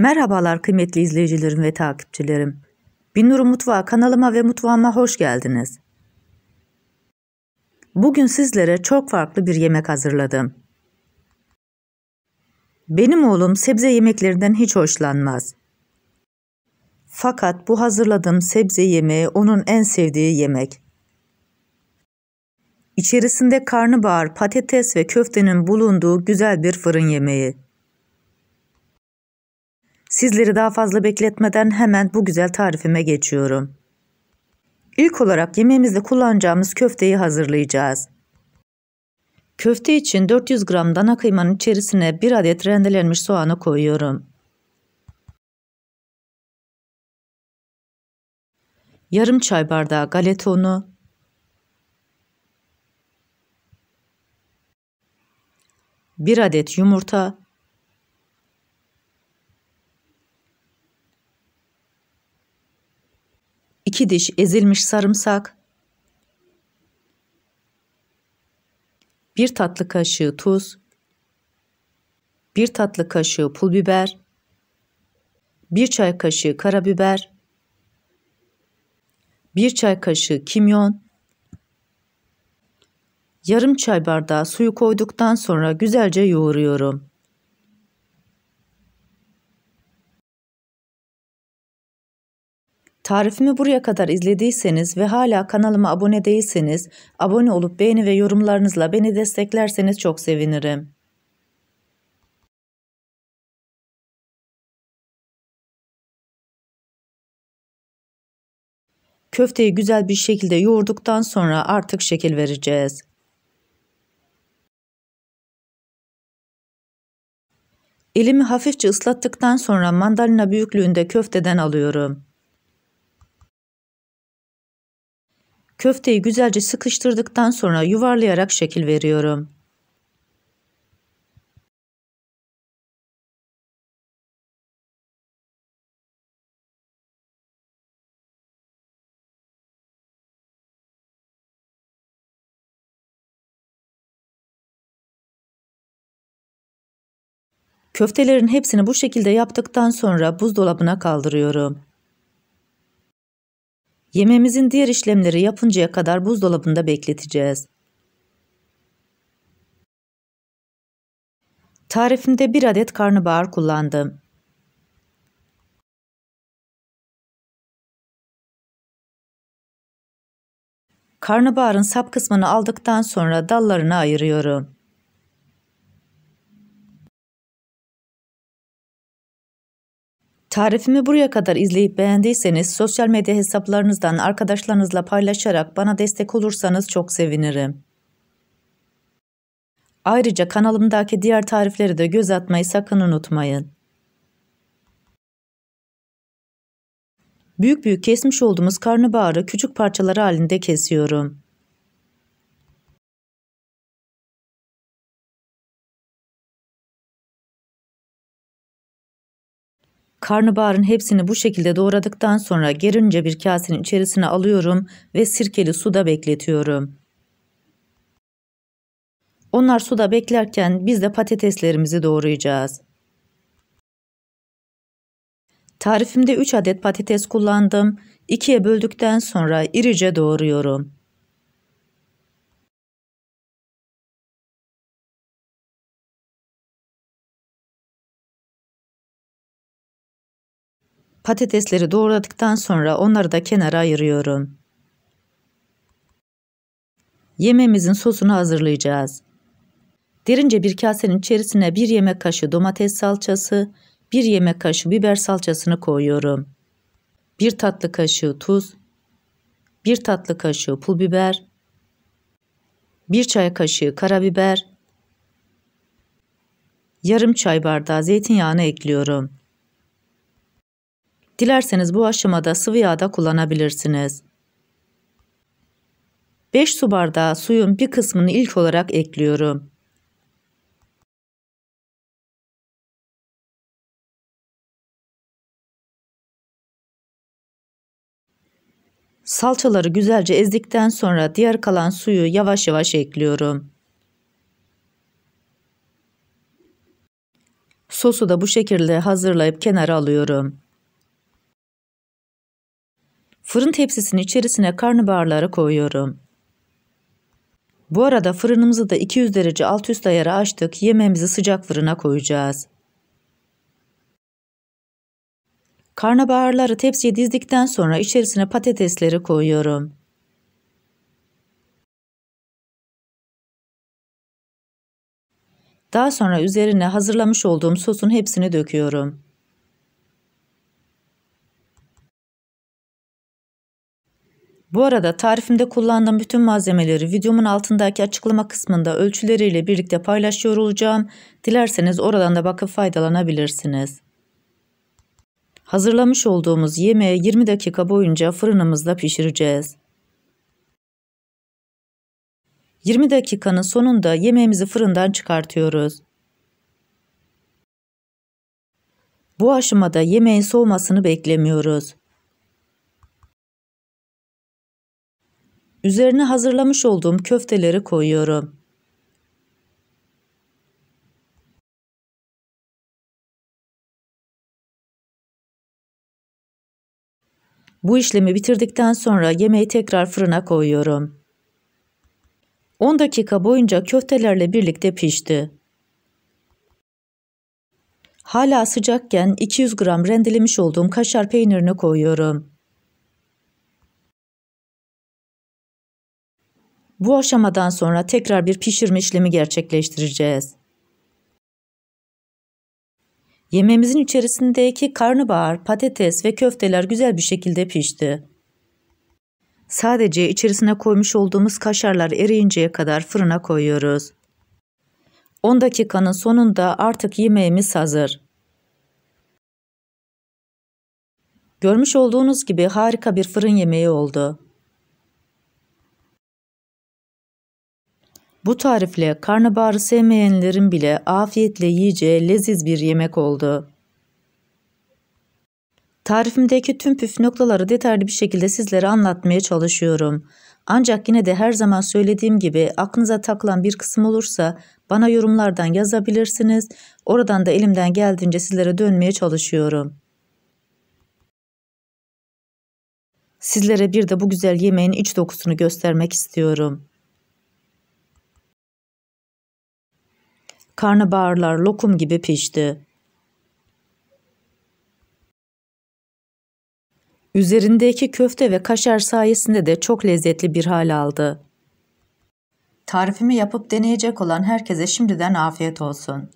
Merhabalar kıymetli izleyicilerim ve takipçilerim. Binur Mutfağı kanalıma ve mutfağıma hoş geldiniz. Bugün sizlere çok farklı bir yemek hazırladım. Benim oğlum sebze yemeklerinden hiç hoşlanmaz. Fakat bu hazırladığım sebze yemeği onun en sevdiği yemek. İçerisinde karnabahar, patates ve köftenin bulunduğu güzel bir fırın yemeği. Sizleri daha fazla bekletmeden hemen bu güzel tarifime geçiyorum. İlk olarak yemeğimizde kullanacağımız köfteyi hazırlayacağız. Köfte için 400 gram dana kıymanın içerisine 1 adet rendelenmiş soğanı koyuyorum. Yarım çay bardağı galeta unu. Bir adet yumurta. 2 diş ezilmiş sarımsak, bir tatlı kaşığı tuz, bir tatlı kaşığı pul biber, bir çay kaşığı karabiber, bir çay kaşığı kimyon, yarım çay bardağı suyu koyduktan sonra güzelce yoğuruyorum. Tarifimi buraya kadar izlediyseniz ve hala kanalıma abone değilseniz abone olup beğeni ve yorumlarınızla beni desteklerseniz çok sevinirim. Köfteyi güzel bir şekilde yoğurduktan sonra artık şekil vereceğiz. Elimi hafifçe ıslattıktan sonra mandalina büyüklüğünde köfteden alıyorum. Köfteyi güzelce sıkıştırdıktan sonra yuvarlayarak şekil veriyorum. Köftelerin hepsini bu şekilde yaptıktan sonra buzdolabına kaldırıyorum. Yememizin diğer işlemleri yapıncaya kadar buzdolabında bekleteceğiz. Tarifimde 1 adet karnabahar kullandım. Karnabaharın sap kısmını aldıktan sonra dallarını ayırıyorum. Tarifimi buraya kadar izleyip beğendiyseniz sosyal medya hesaplarınızdan arkadaşlarınızla paylaşarak bana destek olursanız çok sevinirim. Ayrıca kanalımdaki diğer tarifleri de göz atmayı sakın unutmayın. Büyük büyük kesmiş olduğumuz karnabaharı küçük parçalar halinde kesiyorum. Karnabaharın hepsini bu şekilde doğradıktan sonra gerince bir kasenin içerisine alıyorum ve sirkeli suda bekletiyorum. Onlar suda beklerken biz de patateslerimizi doğrayacağız. Tarifimde 3 adet patates kullandım. 2'ye böldükten sonra irice doğruyorum. Patatesleri doğradıktan sonra onları da kenara ayırıyorum. Yemeğimizin sosunu hazırlayacağız. Derince bir kasenin içerisine bir yemek kaşığı domates salçası, bir yemek kaşığı biber salçasını koyuyorum. Bir tatlı kaşığı tuz, bir tatlı kaşığı pul biber, bir çay kaşığı karabiber, yarım çay bardağı zeytinyağını ekliyorum. Dilerseniz bu aşamada sıvı yağ da kullanabilirsiniz. 5 su bardağı suyun bir kısmını ilk olarak ekliyorum. Salçaları güzelce ezdikten sonra diğer kalan suyu yavaş yavaş ekliyorum. Sosu da bu şekilde hazırlayıp kenara alıyorum. Fırın tepsisinin içerisine karnabaharları koyuyorum. Bu arada fırınımızı da 200 derece alt üst ayarı açtık. Yemeğimizi sıcak fırına koyacağız. Karnabaharları tepsiye dizdikten sonra içerisine patatesleri koyuyorum. Daha sonra üzerine hazırlamış olduğum sosun hepsini döküyorum. Bu arada tarifimde kullandığım bütün malzemeleri videomun altındaki açıklama kısmında ölçüleriyle birlikte paylaşıyor olacağım. Dilerseniz oradan da bakıp faydalanabilirsiniz. Hazırlamış olduğumuz yemeği 20 dakika boyunca fırınımızda pişireceğiz. 20 dakikanın sonunda yemeğimizi fırından çıkartıyoruz. Bu aşamada yemeğin soğumasını beklemiyoruz. Üzerine hazırlamış olduğum köfteleri koyuyorum. Bu işlemi bitirdikten sonra yemeği tekrar fırına koyuyorum. 10 dakika boyunca köftelerle birlikte pişti. Hala sıcakken 200 gram rendelemiş olduğum kaşar peynirini koyuyorum. Bu aşamadan sonra tekrar bir pişirme işlemi gerçekleştireceğiz. Yemeğimizin içerisindeki karnabahar, patates ve köfteler güzel bir şekilde pişti. Sadece içerisine koymuş olduğumuz kaşarlar eriyinceye kadar fırına koyuyoruz. 10 dakikanın sonunda artık yemeğimiz hazır. Görmüş olduğunuz gibi harika bir fırın yemeği oldu. Bu tarifle karnabaharı sevmeyenlerin bile afiyetle yiyeceği leziz bir yemek oldu. Tarifimdeki tüm püf noktaları detaylı bir şekilde sizlere anlatmaya çalışıyorum. Ancak yine de her zaman söylediğim gibi aklınıza takılan bir kısım olursa bana yorumlardan yazabilirsiniz. Oradan da elimden geldiğince sizlere dönmeye çalışıyorum. Sizlere bir de bu güzel yemeğin iç dokusunu göstermek istiyorum. Karnabaharlar lokum gibi pişti. Üzerindeki köfte ve kaşar sayesinde de çok lezzetli bir hal aldı. Tarifimi yapıp deneyecek olan herkese şimdiden afiyet olsun.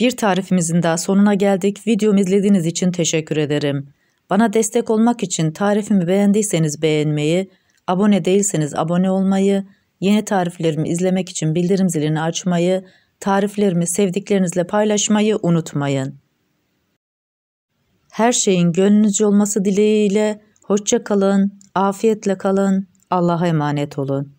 Bir tarifimizin daha sonuna geldik. Videomu izlediğiniz için teşekkür ederim. Bana destek olmak için tarifimi beğendiyseniz beğenmeyi, abone değilseniz abone olmayı, Yeni tariflerimi izlemek için bildirim zilini açmayı, tariflerimi sevdiklerinizle paylaşmayı unutmayın. Her şeyin gönlünüzce olması dileğiyle hoşça kalın, afiyetle kalın, Allah'a emanet olun.